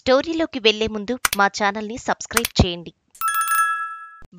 స్టోరీలోకి వెళ్లే ముందు మా ఛానల్ని సబ్స్క్రైబ్ చేయండి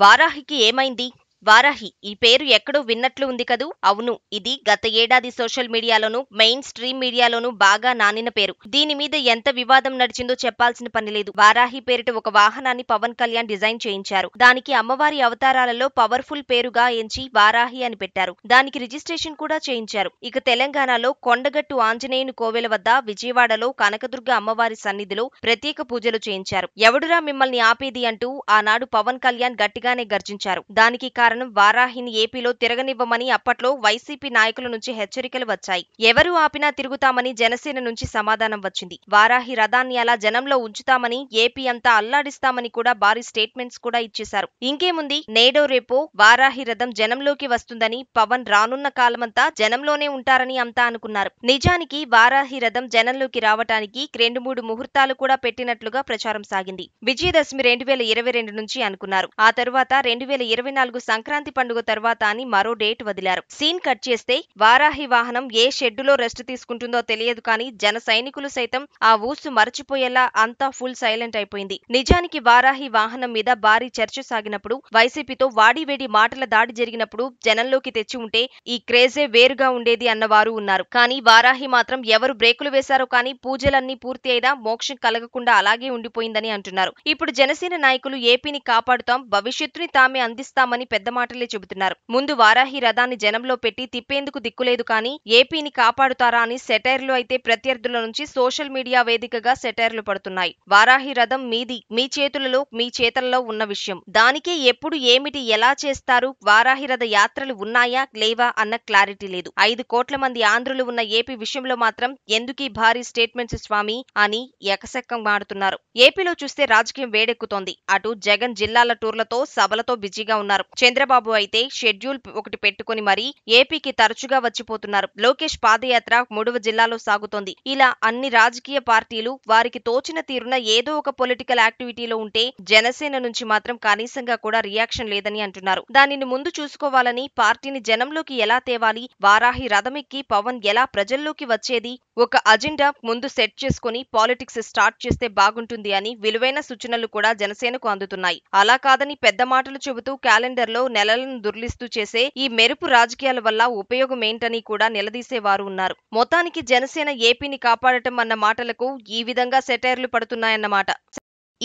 వారాహికి ఏమైంది వారాహి ఈ పేరు ఎక్కడో విన్నట్లు ఉంది కదూ అవును ఇది గత ఏడాది సోషల్ మీడియాలోనూ మెయిన్ స్ట్రీమ్ మీడియాలోనూ బాగా నానిన పేరు దీని మీద ఎంత వివాదం నడిచిందో చెప్పాల్సిన పని లేదు వారాహి పేరిట ఒక వాహనాన్ని పవన్ కళ్యాణ్ డిజైన్ చేయించారు దానికి అమ్మవారి అవతారాలలో పవర్ఫుల్ పేరుగా ఎంచి వారాహి అని పెట్టారు దానికి రిజిస్ట్రేషన్ కూడా చేయించారు ఇక తెలంగాణలో కొండగట్టు ఆంజనేయుని కోవెల వద్ద విజయవాడలో కనకదుర్గ అమ్మవారి సన్నిధిలో ప్రత్యేక పూజలు చేయించారు ఎవడురా మిమ్మల్ని ఆపేది అంటూ ఆనాడు పవన్ కళ్యాణ్ గట్టిగానే గర్జించారు దానికి కారణం కారణం వారాహిని ఏపీలో తిరగనివ్వమని అప్పట్లో వైసీపీ నాయకుల నుంచి హెచ్చరికలు వచ్చాయి ఎవరు ఆపినా తిరుగుతామని జనసేన నుంచి సమాధానం వచ్చింది వారాహి రథాన్ని అలా జనంలో ఉంచుతామని ఏపీ అంతా అల్లాడిస్తామని కూడా భారీ స్టేట్మెంట్స్ కూడా ఇచ్చేశారు ఇంకేముంది నేడో రేపో వారాహి రథం జనంలోకి వస్తుందని పవన్ రానున్న కాలమంతా జనంలోనే ఉంటారని అంతా అనుకున్నారు నిజానికి వారాహి రథం జనంలోకి రావటానికి రెండు మూడు ముహూర్తాలు కూడా పెట్టినట్లుగా ప్రచారం సాగింది విజయదశమి రెండు వేల ఇరవై రెండు నుంచి అనుకున్నారు ఆ తరువాత రెండు వేల ఇరవై నాలుగు సంక్రాంతి పండుగ తర్వాత అని మరో డేట్ వదిలారు సీన్ కట్ చేస్తే వారాహి వాహనం ఏ షెడ్డులో రెస్ట్ తీసుకుంటుందో తెలియదు కానీ జన సైనికులు సైతం ఆ ఊసు మరచిపోయేలా అంతా ఫుల్ సైలెంట్ అయిపోయింది నిజానికి వారాహి వాహనం మీద భారీ చర్చ సాగినప్పుడు వైసీపీతో వాడివేడి మాటల దాడి జరిగినప్పుడు జనంలోకి తెచ్చి ఉంటే ఈ క్రేజే వేరుగా ఉండేది అన్నవారు ఉన్నారు కానీ వారాహి మాత్రం ఎవరు బ్రేకులు వేశారో కానీ పూజలన్నీ పూర్తి అయినా మోక్షం కలగకుండా అలాగే ఉండిపోయిందని అంటున్నారు ఇప్పుడు జనసేన నాయకులు ఏపీని కాపాడుతాం భవిష్యత్తుని తామే అందిస్తామని పెద్ద మాటలే చెబుతున్నారు ముందు వారాహి రథాన్ని జనంలో పెట్టి తిప్పేందుకు దిక్కులేదు కానీ ఏపీని కాపాడుతారా అని సెటైర్లు అయితే ప్రత్యర్థుల నుంచి సోషల్ మీడియా వేదికగా సెటైర్లు పడుతున్నాయి వారాహి రథం మీది మీ చేతులలో మీ చేతల్లో ఉన్న విషయం దానికే ఎప్పుడు ఏమిటి ఎలా చేస్తారు వారాహి రథ యాత్రలు ఉన్నాయా లేవా అన్న క్లారిటీ లేదు ఐదు కోట్ల మంది ఆంధ్రులు ఉన్న ఏపీ విషయంలో మాత్రం ఎందుకీ భారీ స్టేట్మెంట్స్ స్వామి అని ఎకసెక్కం మారుతున్నారు ఏపీలో చూస్తే రాజకీయం వేడెక్కుతోంది అటు జగన్ జిల్లాల టూర్లతో సభలతో బిజీగా ఉన్నారు చంద్ర చంద్రబాబు అయితే షెడ్యూల్ ఒకటి పెట్టుకుని మరీ ఏపీకి తరచుగా వచ్చిపోతున్నారు లోకేష్ పాదయాత్ర మూడవ జిల్లాలో సాగుతోంది ఇలా అన్ని రాజకీయ పార్టీలు వారికి తోచిన తీరున ఏదో ఒక పొలిటికల్ యాక్టివిటీలో ఉంటే జనసేన నుంచి మాత్రం కనీసంగా కూడా రియాక్షన్ లేదని అంటున్నారు దానిని ముందు చూసుకోవాలని పార్టీని జనంలోకి ఎలా తేవాలి వారాహి రథమిక్కి పవన్ ఎలా ప్రజల్లోకి వచ్చేది ఒక అజెండా ముందు సెట్ చేసుకుని పాలిటిక్స్ స్టార్ట్ చేస్తే బాగుంటుంది అని విలువైన సూచనలు కూడా జనసేనకు అందుతున్నాయి అలా కాదని పెద్ద మాటలు చెబుతూ క్యాలెండర్లో రాష్ట్రంలో నెలలను దుర్లిస్తూ చేసే ఈ మెరుపు రాజకీయాల వల్ల ఉపయోగం ఏంటని కూడా నిలదీసేవారు ఉన్నారు మొత్తానికి జనసేన ఏపీని కాపాడటం అన్న మాటలకు ఈ విధంగా సెటైర్లు పడుతున్నాయన్నమాట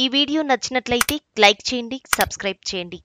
ఈ వీడియో నచ్చినట్లయితే లైక్ చేయండి సబ్స్క్రైబ్ చేయండి